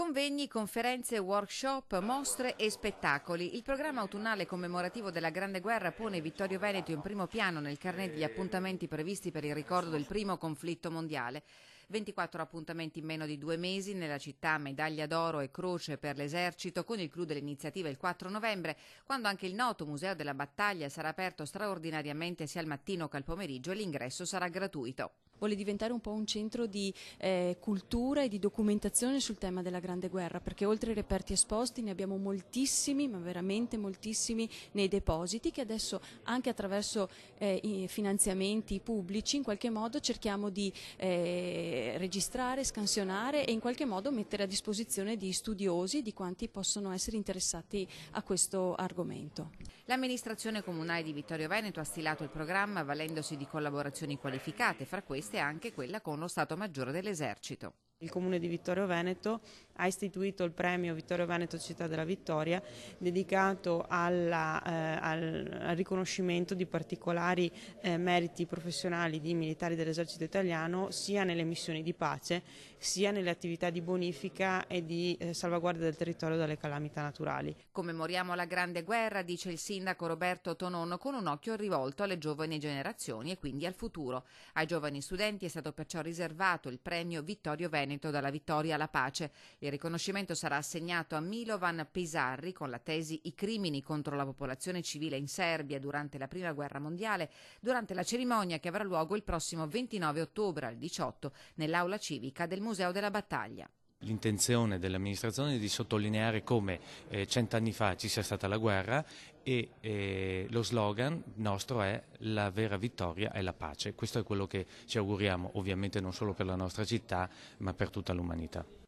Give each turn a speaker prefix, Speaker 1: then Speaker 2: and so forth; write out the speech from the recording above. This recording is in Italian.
Speaker 1: Convegni, conferenze, workshop, mostre e spettacoli. Il programma autunnale commemorativo della Grande Guerra pone Vittorio Veneto in primo piano nel carnet degli appuntamenti previsti per il ricordo del primo conflitto mondiale. 24 appuntamenti in meno di due mesi nella città, medaglia d'oro e croce per l'esercito, con il clou dell'iniziativa il 4 novembre, quando anche il noto Museo della Battaglia sarà aperto straordinariamente sia al mattino che al pomeriggio e
Speaker 2: l'ingresso sarà gratuito vuole diventare un po' un centro di eh, cultura e di documentazione sul tema della Grande Guerra, perché oltre ai reperti esposti ne abbiamo moltissimi, ma veramente moltissimi, nei depositi che adesso anche attraverso eh, finanziamenti pubblici in qualche modo cerchiamo di eh, registrare, scansionare e in qualche modo mettere a disposizione di studiosi, di quanti possono essere interessati a questo argomento.
Speaker 1: L'amministrazione comunale di Vittorio Veneto ha stilato il programma valendosi di
Speaker 3: collaborazioni qualificate, fra queste esiste anche quella con lo Stato Maggiore dell'Esercito. Il Comune di Vittorio Veneto ha istituito il premio Vittorio Veneto Città della Vittoria dedicato alla, eh, al, al, riconoscimento di particolari eh, meriti professionali di militari dell'esercito italiano sia nelle missioni di pace sia nelle attività di bonifica e di eh, salvaguardia del territorio dalle calamità naturali. Commemoriamo la Grande
Speaker 1: Guerra, dice il sindaco Roberto Tonon, con un occhio rivolto alle giovani generazioni e quindi al futuro. Ai giovani studenti è stato perciò riservato il premio Vittorio Veneto Veneto dalla vittoria alla pace. Il riconoscimento sarà assegnato a Milovan Pisarri con la tesi I crimini contro la popolazione civile in Serbia durante la Prima Guerra Mondiale, durante la cerimonia che avrà luogo il prossimo 29 ottobre al 18 nell'aula civica del Museo della Battaglia.
Speaker 4: L'intenzione dell'amministrazione è di sottolineare come eh, cent'anni fa ci sia stata la guerra e eh, lo slogan nostro è la vera vittoria è la pace. Questo è quello che ci auguriamo ovviamente non solo per la nostra città ma per tutta l'umanità.